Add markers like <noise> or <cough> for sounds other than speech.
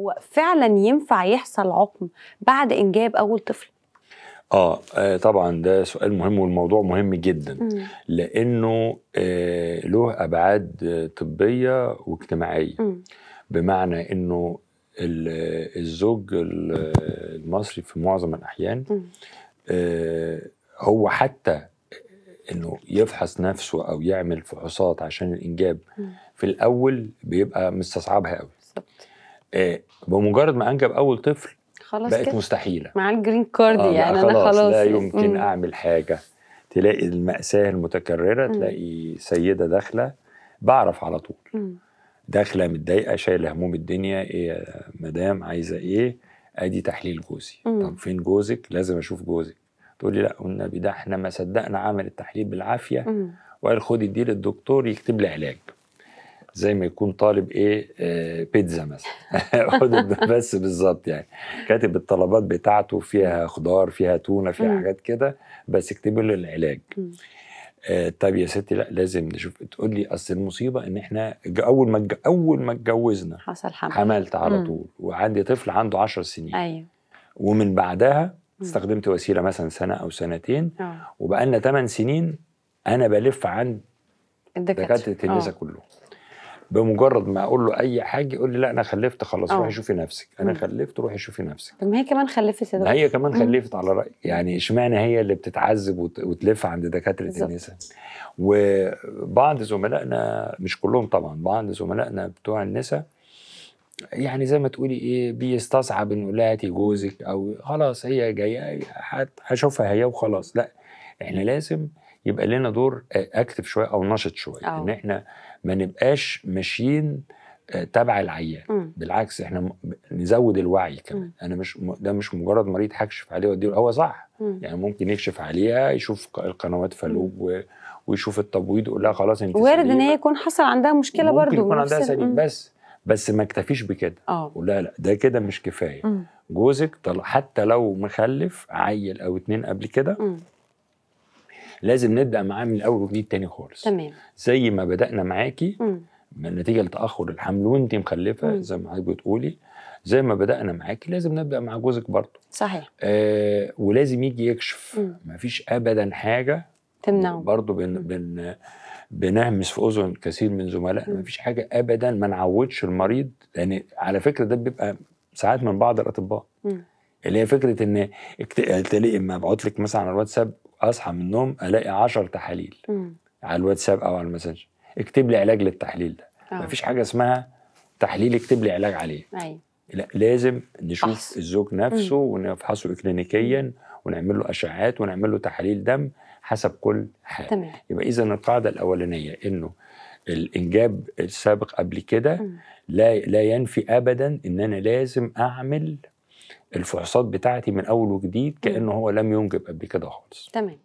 هو فعلا ينفع يحصل عقم بعد انجاب اول طفل اه, آه، طبعا ده سؤال مهم والموضوع مهم جدا م. لانه آه له ابعاد طبيه واجتماعيه م. بمعنى انه الزوج المصري في معظم الاحيان آه هو حتى انه يفحص نفسه او يعمل فحوصات عشان الانجاب م. في الاول بيبقى مستصعبها قوي بالظبط آه، بمجرد ما انجب اول طفل خلاص بقت كده. مستحيله مع الجرين كارد آه يعني خلاص انا خلاص لا يمكن مم. اعمل حاجه تلاقي المأساة المتكررة مم. تلاقي سيدة داخلة بعرف على طول داخلة متضايقة شايلة هموم الدنيا ايه يا مدام عايزة ايه ادي تحليل جوزي مم. طب فين جوزك لازم اشوف جوزك تقول لي لا والنبي ده احنا ما صدقنا عمل التحليل بالعافية وقال خدي دي للدكتور يكتب لي علاج زي ما يكون طالب ايه بيتزا مثلا <laughs> بس بالظبط يعني كاتب الطلبات بتاعته فيها خضار فيها تونه فيها حاجات كده بس اكتبي له العلاج آه، طب يا ستي لا لازم نشوف تقول لي اصل المصيبه ان احنا اول ما اول ما اتجوزنا حصل حمل حملت على طول وعندي طفل عنده 10 سنين ايوه ومن بعدها استخدمت وسيله مثلا سنه او سنتين آه. وبقى لنا 8 سنين انا بلف عند دكاتره النساء آه. كلهم بمجرد ما اقول له اي حاجه يقول لي لا انا خلفت خلاص روحي آه. شوفي نفسك انا خلفت روحي شوفي نفسك طب ما هي كمان خلفت هي كمان خلفت على رأي يعني اشمعنى هي اللي بتتعذب وتلف عند دكاتره النساء وبعض زملائنا مش كلهم طبعا بعض زملائنا بتوع النساء يعني زي ما تقولي ايه بيستصعب انه لا هاتي جوزك او خلاص هي جايه هشوفها هي وخلاص لا احنا لازم يبقى لنا دور اكتف آه، شويه او نشط شويه أوه. ان احنا ما نبقاش ماشيين آه، تبع العيان م. بالعكس احنا نزود الوعي كمان م. انا مش ده مش مجرد مريض هكشف عليه واديله هو صح م. يعني ممكن يكشف عليها يشوف القنوات فالوب ويشوف التبويض ويقول لها خلاص انت وارد ان هي يكون حصل عندها مشكله برضه ممكن يكون عندها سليم بس بس ما اكتفيش بكده اه. قول لا لا ده كده مش كفايه م. جوزك حتى لو مخلف عيل او اتنين قبل كده لازم نبدا معاه من الاول وجديد تاني خالص تمام زي ما بدانا معاكي نتيجه لتاخر الحمل وانت مخلفه مم. زي ما حضرتك بتقولي زي ما بدانا معاكي لازم نبدا مع جوزك برضه صحيح آه ولازم يجي يكشف ما فيش ابدا حاجه تمنعه برضه بن, بن بنهمس في اذن كثير من زملائنا ما فيش حاجه ابدا ما نعودش المريض لان يعني على فكره ده بيبقى ساعات من بعض الاطباء مم. اللي هي فكره ان تلاقي اما ابعت لك مثلا على الواتساب اصحى من النوم الاقي 10 تحاليل مم. على الواتساب او على المسج اكتب لي علاج للتحليل ده أوه. مفيش حاجه اسمها تحليل اكتب لي علاج عليه أي. أيوة. لا لازم نشوف أحس. الزوج نفسه مم. ونفحصه اكلينيكيا ونعمل له اشعاعات ونعمل له تحاليل دم حسب كل حاله تمام. يبقى اذا القاعده الاولانيه انه الانجاب السابق قبل كده لا لا ينفي ابدا ان انا لازم اعمل الفحوصات بتاعتي من اول وجديد كانه هو لم ينجب قبل كده خالص تمام